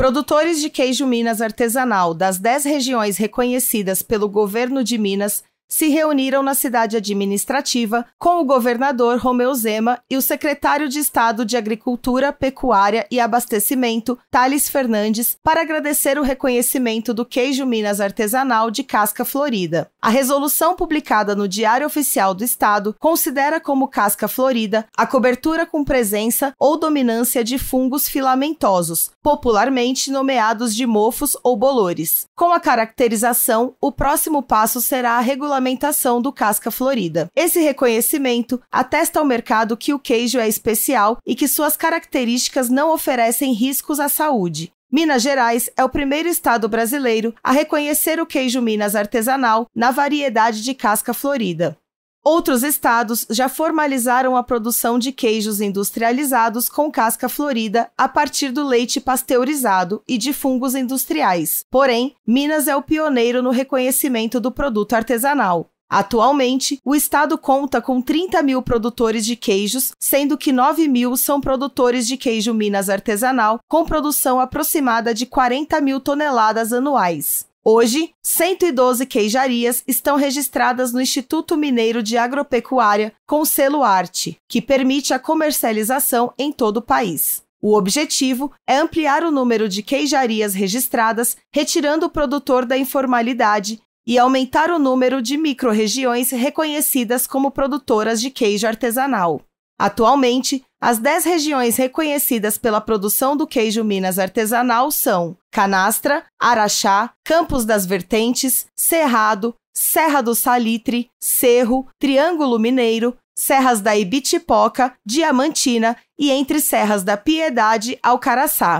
Produtores de queijo Minas artesanal das 10 regiões reconhecidas pelo governo de Minas se reuniram na cidade administrativa com o governador Romeu Zema e o secretário de Estado de Agricultura, Pecuária e Abastecimento, Thales Fernandes, para agradecer o reconhecimento do queijo Minas artesanal de casca florida. A resolução publicada no Diário Oficial do Estado considera como casca florida a cobertura com presença ou dominância de fungos filamentosos, popularmente nomeados de mofos ou bolores. Com a caracterização, o próximo passo será a regulamentação do casca florida. Esse reconhecimento atesta ao mercado que o queijo é especial e que suas características não oferecem riscos à saúde. Minas Gerais é o primeiro estado brasileiro a reconhecer o queijo Minas artesanal na variedade de casca florida. Outros estados já formalizaram a produção de queijos industrializados com casca florida a partir do leite pasteurizado e de fungos industriais. Porém, Minas é o pioneiro no reconhecimento do produto artesanal. Atualmente, o estado conta com 30 mil produtores de queijos, sendo que 9 mil são produtores de queijo Minas artesanal, com produção aproximada de 40 mil toneladas anuais. Hoje, 112 queijarias estão registradas no Instituto Mineiro de Agropecuária com selo Arte, que permite a comercialização em todo o país. O objetivo é ampliar o número de queijarias registradas, retirando o produtor da informalidade e aumentar o número de microrregiões reconhecidas como produtoras de queijo artesanal. Atualmente, as 10 regiões reconhecidas pela produção do queijo Minas artesanal são Canastra, Araxá, Campos das Vertentes, Cerrado, Serra do Salitre, Cerro, Triângulo Mineiro, Serras da Ibitipoca, Diamantina e entre Serras da Piedade ao Caraçá.